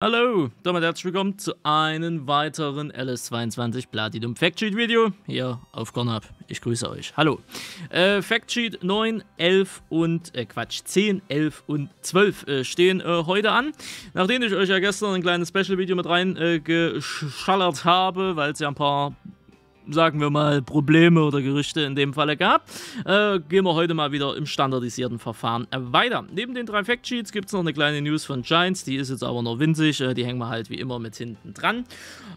Hallo, damit herzlich willkommen zu einem weiteren LS22 Platinum Factsheet Video hier auf Gornab. Ich grüße euch. Hallo. Äh, Factsheet 9, 11 und, äh, Quatsch, 10, 11 und 12 äh, stehen äh, heute an. Nachdem ich euch ja gestern ein kleines Special Video mit reingeschallert äh, habe, weil es ja ein paar sagen wir mal, Probleme oder Gerüchte in dem Falle gab, äh, gehen wir heute mal wieder im standardisierten Verfahren weiter. Neben den drei Factsheets gibt es noch eine kleine News von Giants, die ist jetzt aber noch winzig, äh, die hängen wir halt wie immer mit hinten dran.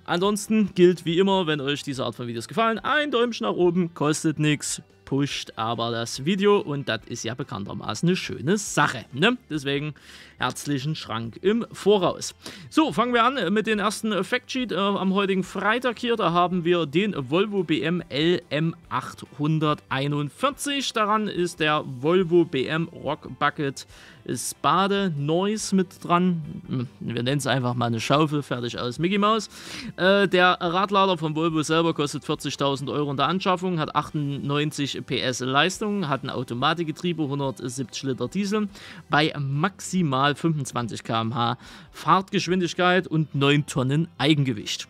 Ansonsten gilt wie immer, wenn euch diese Art von Videos gefallen, ein Däumchen nach oben, kostet nichts, pusht aber das Video und das ist ja bekanntermaßen eine schöne Sache. Ne? Deswegen herzlichen Schrank im Voraus. So, fangen wir an mit dem ersten Factsheet äh, am heutigen Freitag hier. Da haben wir den Volvo BM LM841. Daran ist der Volvo BM Rock Bucket ist Bade Noise mit dran. Hm, wir nennen es einfach mal eine Schaufel, fertig aus Mickey Mouse. Äh, der Radlader von Volvo selber kostet 40.000 Euro in der Anschaffung, hat 98 PS Leistung, hat ein Automatikgetriebe, 170 Liter Diesel bei maximal 25 km/h Fahrtgeschwindigkeit und 9 Tonnen Eigengewicht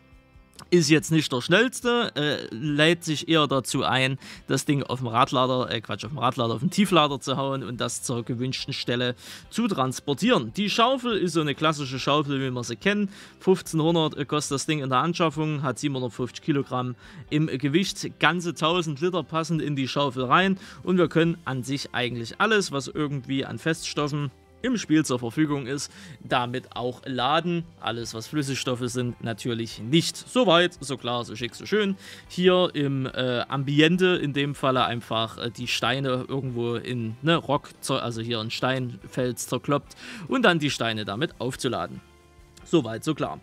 ist jetzt nicht der schnellste, äh, lädt sich eher dazu ein, das Ding auf dem Radlader, äh Quatsch, auf dem Radlader, auf dem Tieflader zu hauen und das zur gewünschten Stelle zu transportieren. Die Schaufel ist so eine klassische Schaufel, wie wir sie kennen. 1500 kostet das Ding in der Anschaffung, hat 750 Kilogramm im Gewicht, ganze 1000 Liter passend in die Schaufel rein und wir können an sich eigentlich alles, was irgendwie an Feststoffen im Spiel zur Verfügung ist, damit auch laden. Alles, was Flüssigstoffe sind, natürlich nicht. So weit, so klar, so schick, so schön. Hier im äh, Ambiente, in dem Falle einfach äh, die Steine irgendwo in ne, Rock, also hier ein Steinfels zerkloppt und dann die Steine damit aufzuladen. Soweit, so klar.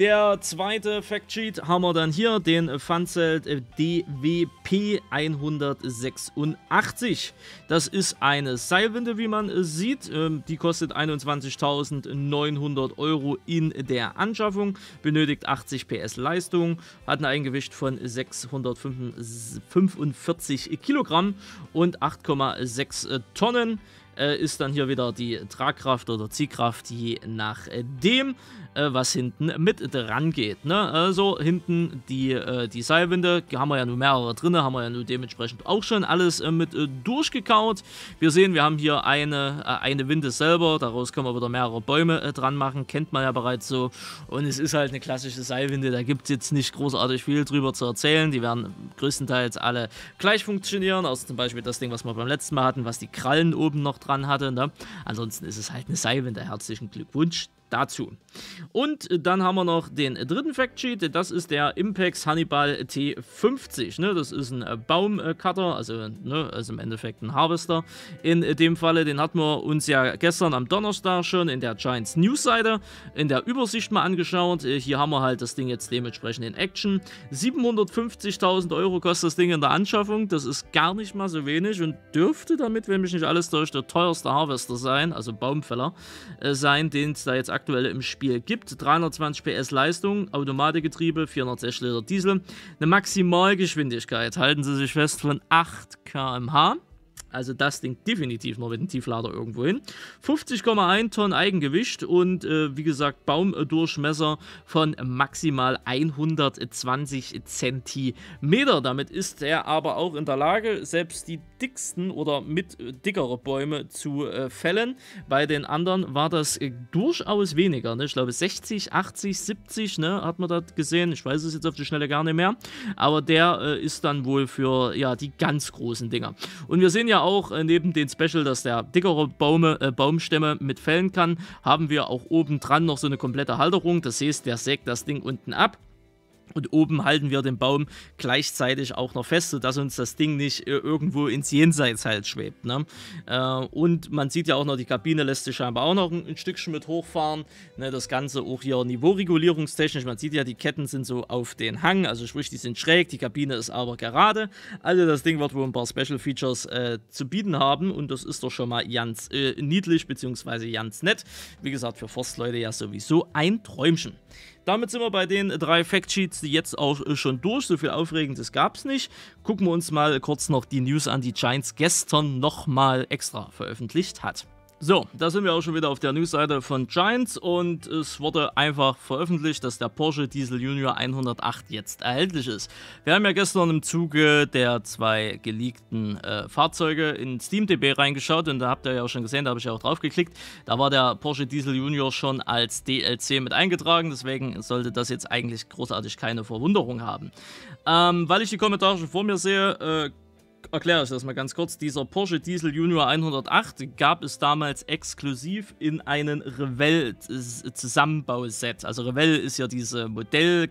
Der zweite Factsheet haben wir dann hier, den Funzelt DWP 186. Das ist eine Seilwinde, wie man sieht. Ähm, die kostet 21.900 Euro in der Anschaffung, benötigt 80 PS Leistung, hat ein Eigengewicht von 645 Kilogramm und 8,6 Tonnen. Äh, ist dann hier wieder die Tragkraft oder Ziehkraft, je nachdem, äh, was hinten mit dran geht. Ne? Also hinten die, äh, die Seilwinde, haben wir ja nur mehrere drin, haben wir ja nur dementsprechend auch schon alles äh, mit durchgekaut. Wir sehen, wir haben hier eine, eine Winde selber, daraus können wir wieder mehrere Bäume dran machen, kennt man ja bereits so. Und es ist halt eine klassische Seilwinde, da gibt es jetzt nicht großartig viel drüber zu erzählen. Die werden größtenteils alle gleich funktionieren, außer zum Beispiel das Ding, was wir beim letzten Mal hatten, was die Krallen oben noch dran hatte. Ne? Ansonsten ist es halt eine Salbe. Herzlichen Glückwunsch dazu. Und dann haben wir noch den dritten Factsheet, das ist der Impex Hannibal T50. Ne? Das ist ein äh, Baumcutter, also, ne? also im Endeffekt ein Harvester. In dem Falle, den hatten wir uns ja gestern am Donnerstag schon in der Giants News-Seite in der Übersicht mal angeschaut. Äh, hier haben wir halt das Ding jetzt dementsprechend in Action. 750.000 Euro kostet das Ding in der Anschaffung, das ist gar nicht mal so wenig und dürfte damit, wenn mich nicht alles täuscht, der teuerste Harvester sein, also Baumfäller, äh, sein, den es da jetzt aktuell im Spiel gibt. 320 PS Leistung, Automatikgetriebe, 460 Liter Diesel, eine Maximalgeschwindigkeit, halten Sie sich fest, von 8 km/h. Also das Ding definitiv noch mit dem Tieflader irgendwo hin. 50,1 Tonnen Eigengewicht und äh, wie gesagt Baumdurchmesser von maximal 120 cm. Damit ist er aber auch in der Lage, selbst die dicksten oder mit äh, dickere Bäume zu äh, fällen. Bei den anderen war das äh, durchaus weniger. Ne? Ich glaube 60, 80, 70 ne? hat man das gesehen. Ich weiß es jetzt auf die Schnelle gar nicht mehr. Aber der äh, ist dann wohl für ja, die ganz großen Dinger. Und wir sehen ja auch äh, neben dem Special, dass der dickere Baume, äh, Baumstämme mit fällen kann, haben wir auch oben dran noch so eine komplette Halterung. Das heißt, der sägt das Ding unten ab und oben halten wir den Baum gleichzeitig auch noch fest, sodass uns das Ding nicht äh, irgendwo ins Jenseits halt schwebt. Ne? Äh, und man sieht ja auch noch, die Kabine lässt sich scheinbar auch noch ein, ein Stückchen mit hochfahren. Ne? Das Ganze auch hier niveauregulierungstechnisch. Man sieht ja, die Ketten sind so auf den Hang, also sprich, die sind schräg, die Kabine ist aber gerade. Also das Ding wird wohl ein paar Special Features äh, zu bieten haben und das ist doch schon mal ganz äh, niedlich bzw. ganz nett. Wie gesagt, für Forstleute ja sowieso ein Träumchen. Damit sind wir bei den drei Factsheets Spielliste jetzt auch äh, schon durch. So viel Aufregendes gab es nicht. Gucken wir uns mal kurz noch die News an, die Giants gestern nochmal extra veröffentlicht hat. So, da sind wir auch schon wieder auf der Newsseite von Giants und es wurde einfach veröffentlicht, dass der Porsche Diesel Junior 108 jetzt erhältlich ist. Wir haben ja gestern im Zuge der zwei geleakten äh, Fahrzeuge in SteamDB reingeschaut und da habt ihr ja auch schon gesehen, da habe ich ja auch drauf geklickt. Da war der Porsche Diesel Junior schon als DLC mit eingetragen, deswegen sollte das jetzt eigentlich großartig keine Verwunderung haben. Ähm, weil ich die Kommentare schon vor mir sehe, äh, erkläre ich das mal ganz kurz. Dieser Porsche Diesel Junior 108 gab es damals exklusiv in einem Revell-Zusammenbauset. Also Revell ist ja diese Modell-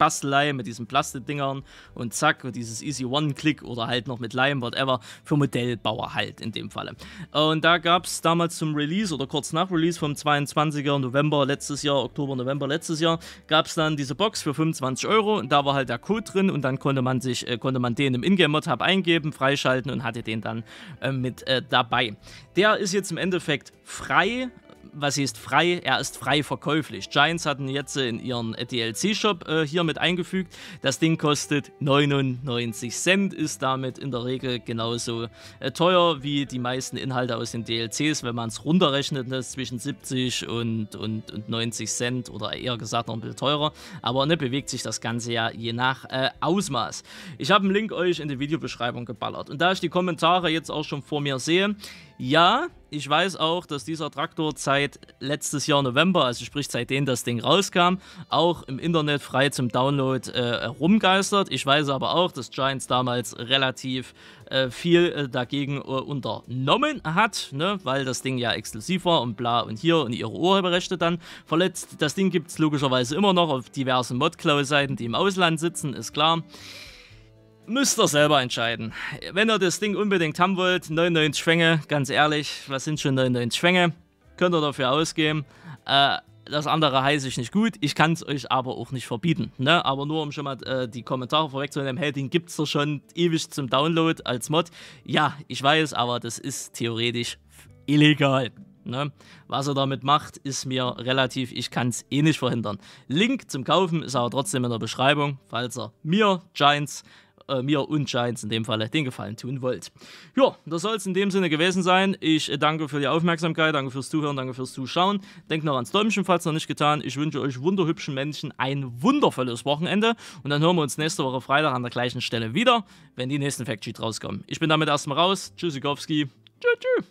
Bastelei mit diesen Plastikdingern und zack, und dieses Easy One-Click oder halt noch mit Leim, whatever, für Modellbauer halt in dem Falle. Und da gab es damals zum Release oder kurz nach Release vom 22. November letztes Jahr, Oktober, November letztes Jahr, gab es dann diese Box für 25 Euro und da war halt der Code drin und dann konnte man sich, äh, konnte man den im Ingame-Mod-Hub eingeben, freischalten und hatte den dann äh, mit äh, dabei. Der ist jetzt im Endeffekt frei, was heißt frei? Er ist frei verkäuflich. Giants hatten jetzt in ihren DLC-Shop äh, hier mit eingefügt. Das Ding kostet 99 Cent, ist damit in der Regel genauso äh, teuer wie die meisten Inhalte aus den DLCs. Wenn man es runterrechnet, das ne, zwischen 70 und, und, und 90 Cent oder eher gesagt noch ein bisschen teurer. Aber ne, bewegt sich das Ganze ja je nach äh, Ausmaß. Ich habe einen Link euch in die Videobeschreibung geballert. Und da ich die Kommentare jetzt auch schon vor mir sehe, ja, ich weiß auch, dass dieser Traktor seit letztes Jahr November, also sprich seitdem das Ding rauskam, auch im Internet frei zum Download äh, rumgeistert. Ich weiß aber auch, dass Giants damals relativ äh, viel äh, dagegen äh, unternommen hat, ne? weil das Ding ja exklusiv war und bla und hier und ihre Urheberrechte dann verletzt. Das Ding gibt es logischerweise immer noch auf diversen Modcloud-Seiten, die im Ausland sitzen, ist klar müsst ihr selber entscheiden. Wenn ihr das Ding unbedingt haben wollt, 99 Schwänge, ganz ehrlich, was sind schon 99 Schwänge? Könnt ihr dafür ausgeben. Äh, das andere heiße ich nicht gut, ich kann es euch aber auch nicht verbieten. Ne? Aber nur um schon mal äh, die Kommentare vorwegzunehmen, hey, den gibt es doch schon ewig zum Download als Mod. Ja, ich weiß, aber das ist theoretisch illegal. Ne? Was er damit macht, ist mir relativ, ich kann es eh nicht verhindern. Link zum Kaufen ist aber trotzdem in der Beschreibung, falls er mir, Giants, äh, mir und Giants in dem Fall den Gefallen tun wollt. Ja, das soll es in dem Sinne gewesen sein. Ich danke für die Aufmerksamkeit, danke fürs Zuhören, danke fürs Zuschauen. Denkt noch ans Däumchen, falls noch nicht getan. Ich wünsche euch wunderhübschen Menschen ein wundervolles Wochenende und dann hören wir uns nächste Woche Freitag an der gleichen Stelle wieder, wenn die nächsten Factsheet rauskommen. Ich bin damit erstmal raus. Tschüssikowski. Tschüss. tschüss.